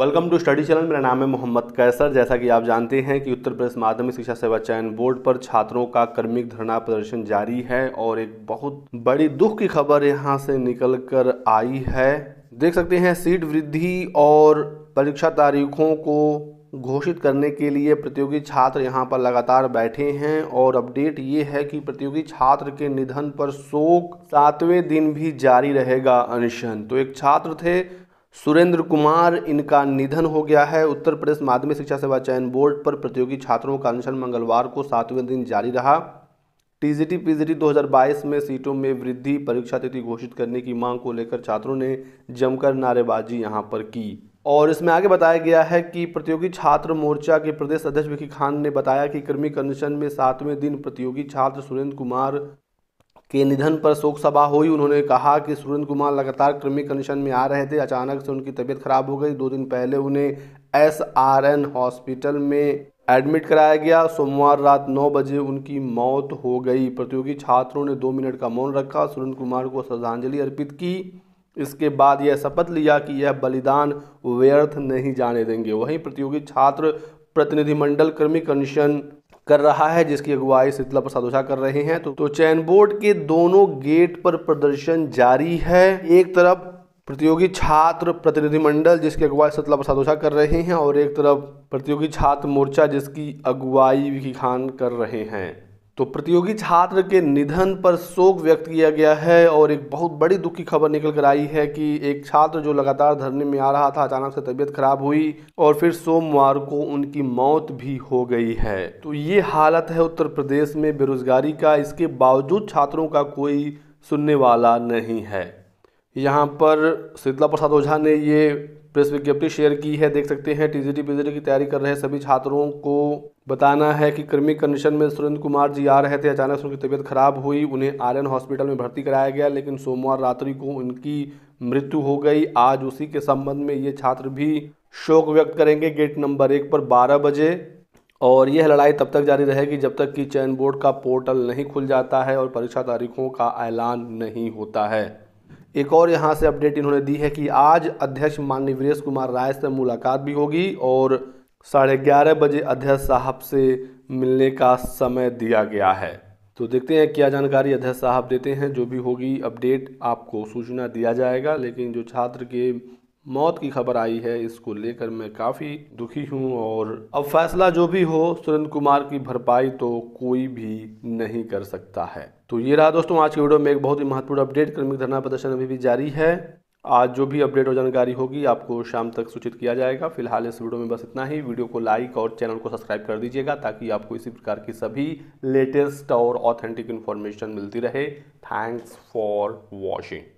welcome to study channel मेरा नाम है मोहम्मद कैसर जैसा कि आप जानते हैं कि उत्तर प्रदेश माध्यमिक शिक्षा सेवा चयन बोर्ड पर छात्रों का कर्मिक धरना प्रदर्शन जारी है और एक बहुत बड़ी दुख की खबर यहां से निकल कर आई है देख सकते हैं सीट वृद्धि और परीक्षा तारीखों को घोषित करने के लिए प्रतियोगी छात्र यहाँ पर लगातार बैठे हैं और अपडेट ये है कि प्रतियोगी छात्र के निधन पर शोक सातवें दिन भी जारी रहेगा अनशन तो एक छात्र थे सुरेंद्र कुमार इनका निधन हो गया है उत्तर प्रदेश माध्यमिक शिक्षा सेवा चयन बोर्ड पर प्रतियोगी छात्रों का अनशन मंगलवार को सातवें दिन जारी रहा टीजीटी पीजीटी 2022 में सीटों में वृद्धि परीक्षा तिथि घोषित करने की मांग को लेकर छात्रों ने जमकर नारेबाजी यहां पर की और इसमें आगे बताया गया है कि प्रतियोगी छात्र मोर्चा के प्रदेश अध्यक्ष विकी खान ने बताया कि कर्मी कमीशन में सातवें दिन प्रतियोगी छात्र सुरेंद्र कुमार के निधन पर शोक सभा हुई उन्होंने कहा कि सुरेंद्र कुमार लगातार क्रमिक कंडीशन में आ रहे थे अचानक से उनकी तबीयत खराब हो गई दो दिन पहले उन्हें एस आर एन हॉस्पिटल में एडमिट कराया गया सोमवार रात 9 बजे उनकी मौत हो गई प्रतियोगी छात्रों ने दो मिनट का मौन रखा सुरेंद्र कुमार को श्रद्धांजलि अर्पित की इसके बाद यह शपथ लिया कि यह बलिदान व्यर्थ नहीं जाने देंगे वहीं प्रतियोगी छात्र प्रतिनिधिमंडल कर्मी कमीशन कर रहा है जिसकी अगुवाई शीतला प्रसाद ओझा कर रहे हैं तो, तो चयन बोर्ड के दोनों गेट पर प्रदर्शन जारी है एक तरफ प्रतियोगी छात्र प्रतिनिधिमंडल जिसकी अगुवाई शीतला प्रसाद ओझा कर रहे हैं और एक तरफ प्रतियोगी छात्र मोर्चा जिसकी अगुवाई विकी खान कर रहे हैं तो प्रतियोगी छात्र के निधन पर शोक व्यक्त किया गया है और एक बहुत बड़ी दुखी खबर निकल कर आई है कि एक छात्र जो लगातार धरने में आ रहा था अचानक से तबीयत खराब हुई और फिर सोमवार को उनकी मौत भी हो गई है तो ये हालत है उत्तर प्रदेश में बेरोजगारी का इसके बावजूद छात्रों का कोई सुनने वाला नहीं है यहाँ पर शीतला प्रसाद ओझा ने ये प्रेस विज्ञप्ति शेयर की है देख सकते हैं टीजीटी पीजीटी की तैयारी कर रहे सभी छात्रों को बताना है कि कृमिक कंडीशन में सुरेंद्र कुमार जी आ रहे थे अचानक से उनकी तबीयत खराब हुई उन्हें आर्यन हॉस्पिटल में भर्ती कराया गया लेकिन सोमवार रात्रि को उनकी मृत्यु हो गई आज उसी के संबंध में ये छात्र भी शोक व्यक्त करेंगे गेट नंबर एक पर बारह बजे और यह लड़ाई तब तक जारी रहेगी जब तक कि चयन बोर्ड का पोर्टल नहीं खुल जाता है और परीक्षा तारीखों का ऐलान नहीं होता है एक और यहाँ से अपडेट इन्होंने दी है कि आज अध्यक्ष माननीय वीरेश कुमार राय से मुलाकात भी होगी और साढ़े ग्यारह बजे अध्यक्ष साहब से मिलने का समय दिया गया है तो देखते हैं क्या जानकारी अध्यक्ष साहब देते हैं जो भी होगी अपडेट आपको सूचना दिया जाएगा लेकिन जो छात्र के मौत की खबर आई है इसको लेकर मैं काफ़ी दुखी हूं और अब फैसला जो भी हो सुरेंद्र कुमार की भरपाई तो कोई भी नहीं कर सकता है तो ये रहा दोस्तों आज की वीडियो में एक बहुत ही महत्वपूर्ण अपडेट क्रमिक धरना प्रदर्शन अभी भी जारी है आज जो भी अपडेट और जानकारी होगी आपको शाम तक सूचित किया जाएगा फिलहाल इस वीडियो में बस इतना ही वीडियो को लाइक और चैनल को सब्सक्राइब कर दीजिएगा ताकि आपको इसी प्रकार की सभी लेटेस्ट और ऑथेंटिक इन्फॉर्मेशन मिलती रहे थैंक्स फॉर वॉचिंग